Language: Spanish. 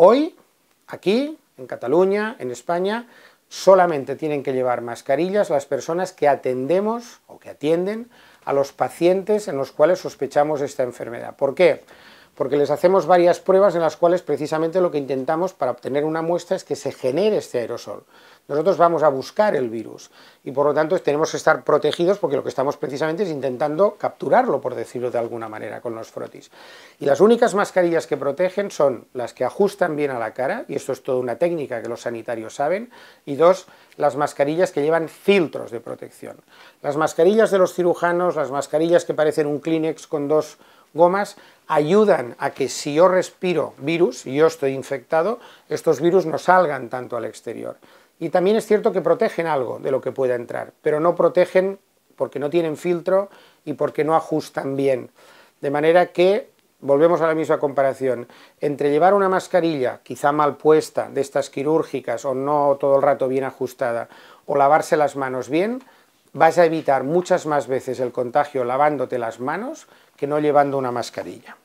Hoy, aquí, en Cataluña, en España, solamente tienen que llevar mascarillas las personas que atendemos o que atienden a los pacientes en los cuales sospechamos esta enfermedad. ¿Por qué? Porque les hacemos varias pruebas en las cuales precisamente lo que intentamos para obtener una muestra es que se genere este aerosol. Nosotros vamos a buscar el virus y por lo tanto tenemos que estar protegidos porque lo que estamos precisamente es intentando capturarlo, por decirlo de alguna manera, con los frotis. Y las únicas mascarillas que protegen son las que ajustan bien a la cara, y esto es toda una técnica que los sanitarios saben, y dos, las mascarillas que llevan filtros de protección. Las mascarillas de los cirujanos, las mascarillas que parecen un Kleenex con dos gomas ayudan a que si yo respiro virus, y yo estoy infectado, estos virus no salgan tanto al exterior. Y también es cierto que protegen algo de lo que pueda entrar, pero no protegen porque no tienen filtro y porque no ajustan bien. De manera que, volvemos a la misma comparación, entre llevar una mascarilla, quizá mal puesta, de estas quirúrgicas o no todo el rato bien ajustada, o lavarse las manos bien, vas a evitar muchas más veces el contagio lavándote las manos que no llevando una mascarilla.